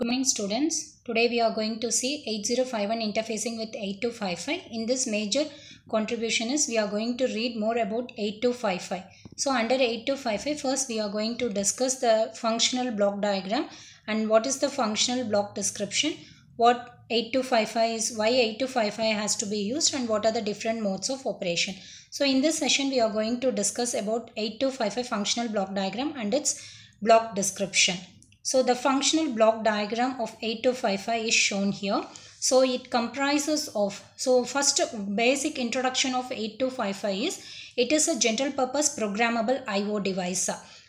Good morning students. Today we are going to see 8051 interfacing with 8255. In this major contribution is we are going to read more about 8255. So under 8255 first we are going to discuss the functional block diagram and what is the functional block description, what 8255 is, why 8255 has to be used and what are the different modes of operation. So in this session we are going to discuss about 8255 functional block diagram and its block description. So the functional block diagram of 8255 is shown here. So it comprises of, so first basic introduction of 8255 is, it is a general purpose programmable IO device.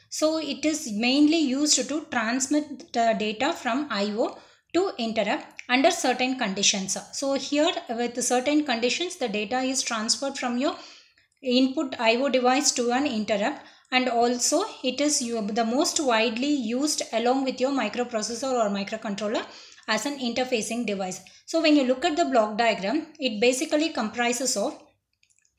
So it is mainly used to transmit the data from IO to interrupt under certain conditions. So here with certain conditions the data is transferred from your input IO device to an interrupt and also it is the most widely used along with your microprocessor or microcontroller as an interfacing device. So when you look at the block diagram, it basically comprises of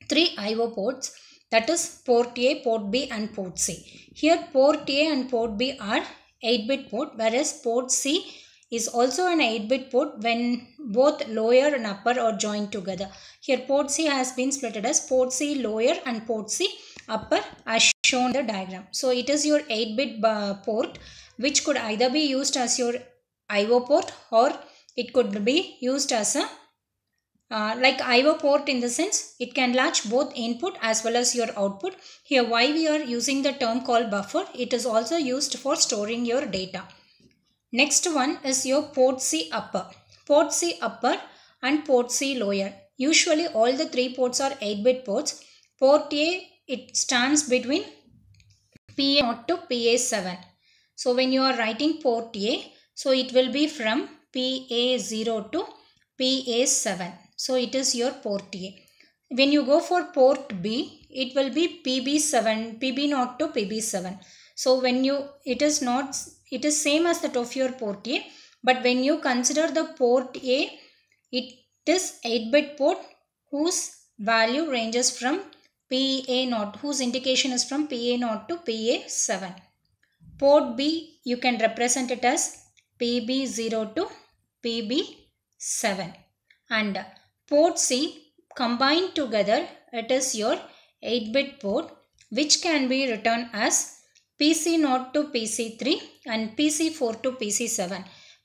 three IO ports that is port A, port B and port C. Here port A and port B are 8-bit port whereas port C is also an 8-bit port when both lower and upper are joined together. Here port C has been split as port C lower and port C upper as shown the diagram. So it is your 8-bit uh, port which could either be used as your IO port or it could be used as a uh, like IO port in the sense it can latch both input as well as your output. Here why we are using the term called buffer, it is also used for storing your data. Next one is your port C upper, port C upper and port C lower. Usually all the three ports are 8-bit ports. Port A, it stands between PA0 to PA7. So when you are writing port A, so it will be from PA0 to PA7. So it is your port A. When you go for port B, it will be PB7, PB0 to PB7. So when you, it is not, it is same as that of your port A. But when you consider the port A, it is 8-bit port whose value ranges from PA 0 whose indication is from PA 0 to PA7. Port B you can represent it as PB0 to PB7 and port C combined together it is your 8-bit port which can be written as PC0 to PC3 and PC4 to PC7.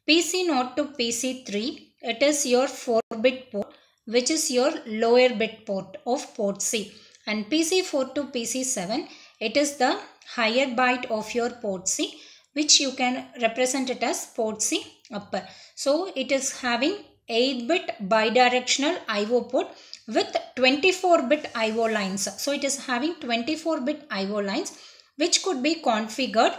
PC0 to PC3 it is your 4-bit port which is your lower bit port of port C and PC4 to PC7 it is the higher byte of your port C which you can represent it as port C upper. So it is having 8-bit bidirectional IO port with 24-bit IO lines. So it is having 24-bit IO lines which could be configured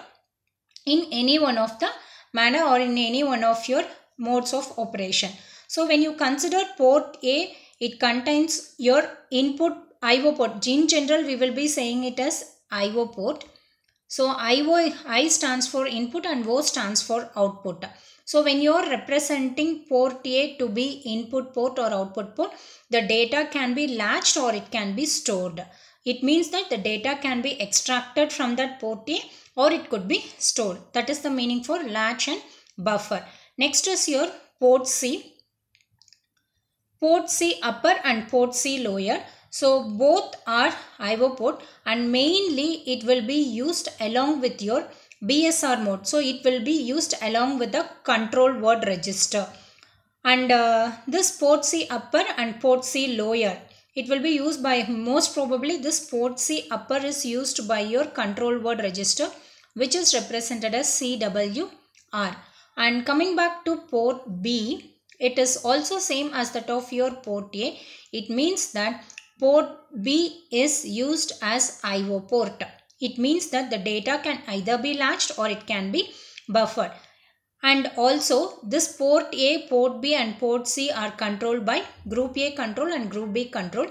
in any one of the manner or in any one of your modes of operation. So when you consider port A, it contains your input IO port. In general, we will be saying it as IO port. So IO, I stands for input and O stands for output. So when you are representing port A to be input port or output port, the data can be latched or it can be stored. It means that the data can be extracted from that port A or it could be stored. That is the meaning for latch and buffer. Next is your port C. Port C upper and port C lower. So both are IO port and mainly it will be used along with your BSR mode. So it will be used along with the control word register. And uh, this port C upper and port C lower. It will be used by most probably this port C upper is used by your control word register which is represented as CWR. And coming back to port B, it is also same as that of your port A. It means that Port B is used as IO port. It means that the data can either be latched or it can be buffered. And also this port A, port B and port C are controlled by group A control and group B control.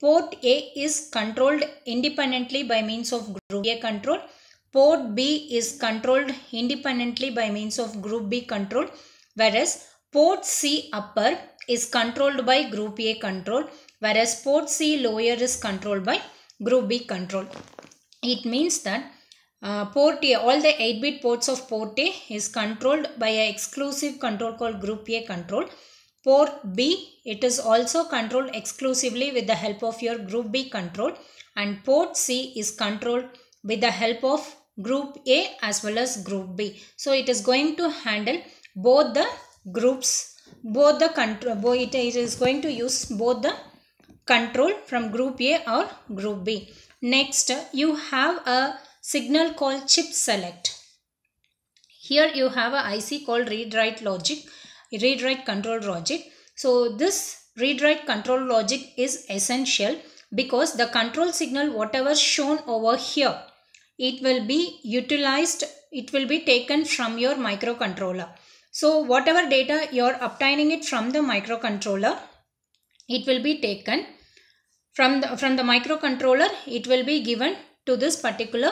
Port A is controlled independently by means of group A control. Port B is controlled independently by means of group B control. Whereas port C upper is controlled by group A control whereas port C lower is controlled by group B control. It means that uh, port A, all the 8-bit ports of port A is controlled by an exclusive control called group A control. Port B, it is also controlled exclusively with the help of your group B control and port C is controlled with the help of group A as well as group B. So it is going to handle both the groups, both the control, it is going to use both the control from group A or group B. Next, you have a signal called chip select. Here you have a IC called read write logic, read write control logic. So this read write control logic is essential because the control signal whatever shown over here, it will be utilized, it will be taken from your microcontroller. So whatever data you're obtaining it from the microcontroller, it will be taken from the, from the microcontroller it will be given to this particular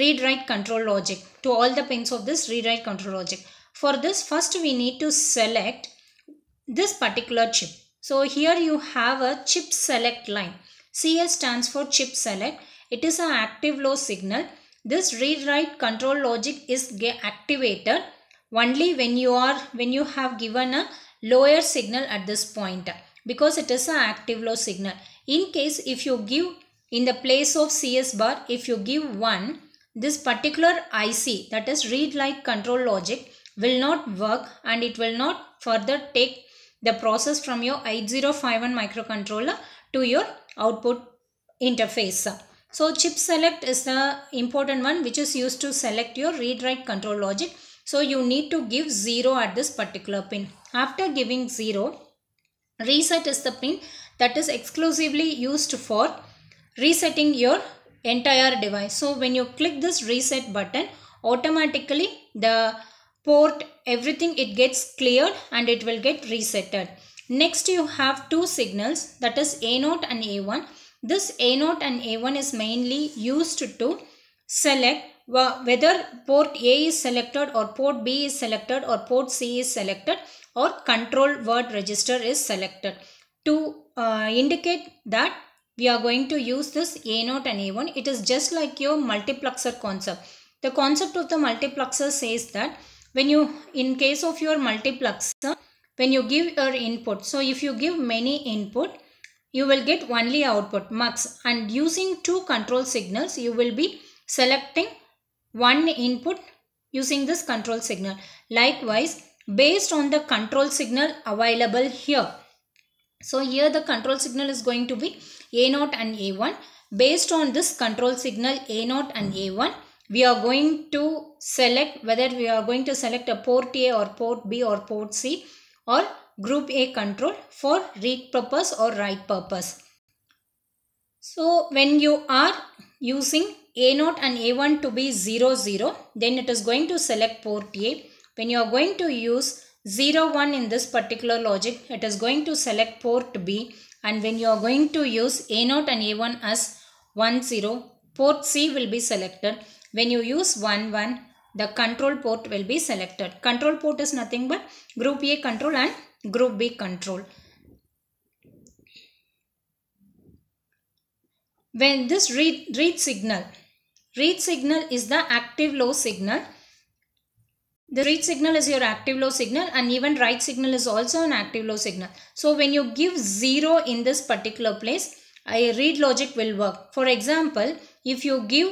read write control logic to all the pins of this read write control logic for this first we need to select this particular chip so here you have a chip select line cs stands for chip select it is an active low signal this read write control logic is activated only when you are when you have given a lower signal at this point because it is an active low signal. In case if you give in the place of CS bar, if you give 1, this particular IC that is read like control logic will not work and it will not further take the process from your 8051 microcontroller to your output interface. So chip select is the important one which is used to select your read write control logic. So you need to give 0 at this particular pin. After giving 0, Reset is the pin that is exclusively used for resetting your entire device. So when you click this reset button, automatically the port, everything it gets cleared and it will get resetted. Next you have two signals that is A0 and A1. This A0 and A1 is mainly used to select whether port A is selected or port B is selected or port C is selected or control word register is selected to uh, indicate that we are going to use this A0 and A1. It is just like your multiplexer concept. The concept of the multiplexer says that when you, in case of your multiplexer, when you give your input, so if you give many input, you will get only output max and using two control signals, you will be selecting one input using this control signal. Likewise, based on the control signal available here. So here the control signal is going to be A0 and A1. Based on this control signal A0 and A1, we are going to select whether we are going to select a port A or port B or port C or group A control for read purpose or write purpose. So when you are using A0 and A1 to be 00, then it is going to select port A when you are going to use 1 in this particular logic, it is going to select port B and when you are going to use A0 and A1 as 1, 0, port C will be selected. When you use 1, 1, the control port will be selected. Control port is nothing but group A control and group B control. When this read, read signal, read signal is the active low signal the read signal is your active low signal and even write signal is also an active low signal. So when you give 0 in this particular place, I read logic will work. For example, if you give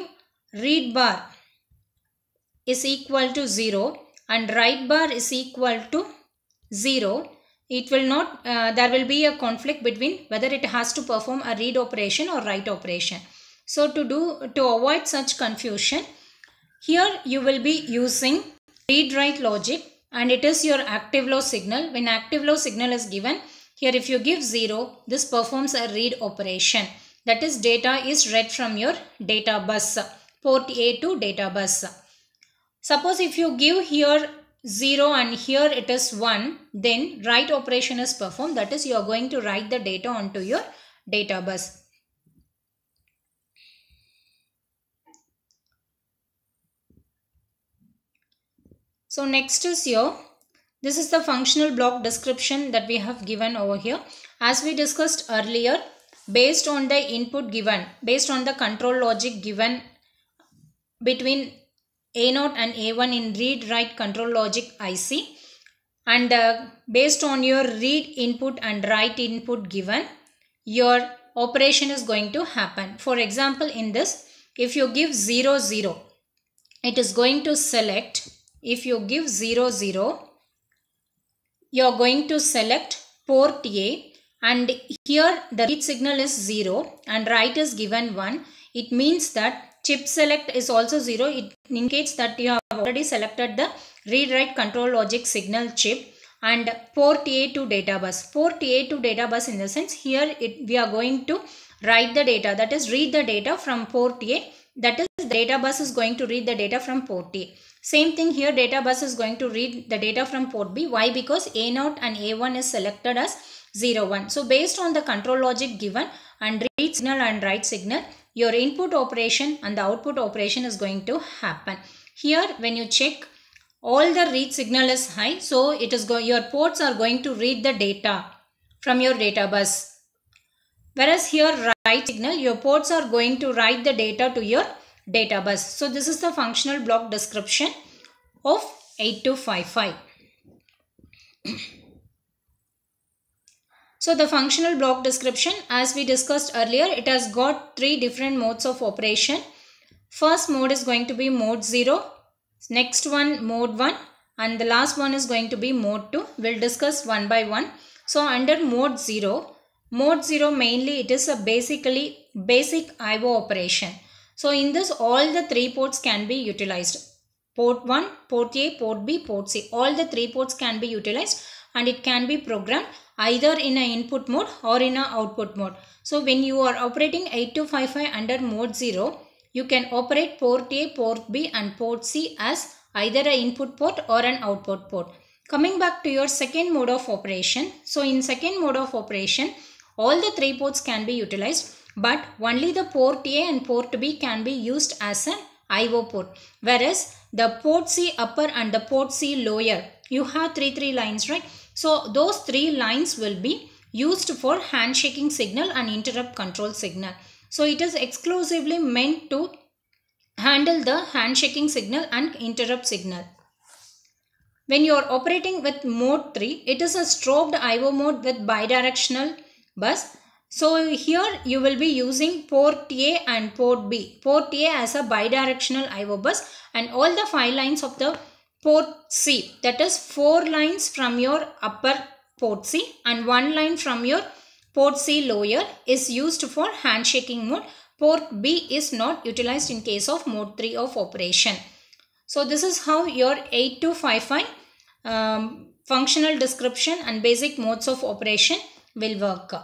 read bar is equal to 0 and write bar is equal to 0, it will not, uh, there will be a conflict between whether it has to perform a read operation or write operation. So to do, to avoid such confusion, here you will be using read write logic and it is your active low signal. When active low signal is given, here if you give 0, this performs a read operation. That is data is read from your data bus, port A to data bus. Suppose if you give here 0 and here it is 1, then write operation is performed. That is you are going to write the data onto your data bus. So next is here. This is the functional block description that we have given over here. As we discussed earlier, based on the input given, based on the control logic given between A0 and A1 in read-write control logic IC and uh, based on your read input and write input given, your operation is going to happen. For example, in this, if you give 0, 0, it is going to select if you give 0, 0, you are going to select port A and here the read signal is 0 and write is given 1. It means that chip select is also 0. It indicates that you have already selected the read write control logic signal chip and port A to data bus. Port A to data bus in the sense here it, we are going to write the data that is read the data from port A that is the data bus is going to read the data from port A. Same thing here data bus is going to read the data from port B. Why? Because A0 and A1 is selected as 01. So based on the control logic given and read signal and write signal, your input operation and the output operation is going to happen. Here when you check all the read signal is high so it is your ports are going to read the data from your data bus. Whereas here write signal your ports are going to write the data to your data bus. So this is the functional block description of 8255. so the functional block description as we discussed earlier it has got three different modes of operation. First mode is going to be mode 0, next one mode 1 and the last one is going to be mode 2. We'll discuss one by one. So under mode 0, mode 0 mainly it is a basically basic IO operation. So in this all the three ports can be utilized. Port 1, port A, port B, port C. All the three ports can be utilized and it can be programmed either in a input mode or in a output mode. So when you are operating 8255 under mode 0, you can operate port A, port B and port C as either an input port or an output port. Coming back to your second mode of operation. So in second mode of operation, all the three ports can be utilized but only the port A and port B can be used as an IO port. Whereas the port C upper and the port C lower, you have 3 3 lines, right? So those 3 lines will be used for handshaking signal and interrupt control signal. So it is exclusively meant to handle the handshaking signal and interrupt signal. When you are operating with mode 3, it is a strobed IO mode with bidirectional bus so here you will be using port A and port B. Port A as a bidirectional IO bus and all the 5 lines of the port C that is 4 lines from your upper port C and 1 line from your port C lower is used for handshaking mode. Port B is not utilized in case of mode 3 of operation. So this is how your 8255 um, functional description and basic modes of operation will work.